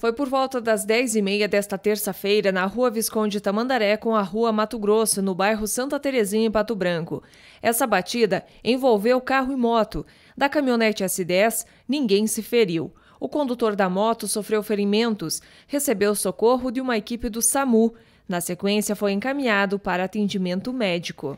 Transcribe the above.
Foi por volta das 10h30 desta terça-feira na Rua Visconde Tamandaré com a Rua Mato Grosso, no bairro Santa Terezinha, em Pato Branco. Essa batida envolveu carro e moto. Da caminhonete S10, ninguém se feriu. O condutor da moto sofreu ferimentos, recebeu socorro de uma equipe do SAMU. Na sequência, foi encaminhado para atendimento médico.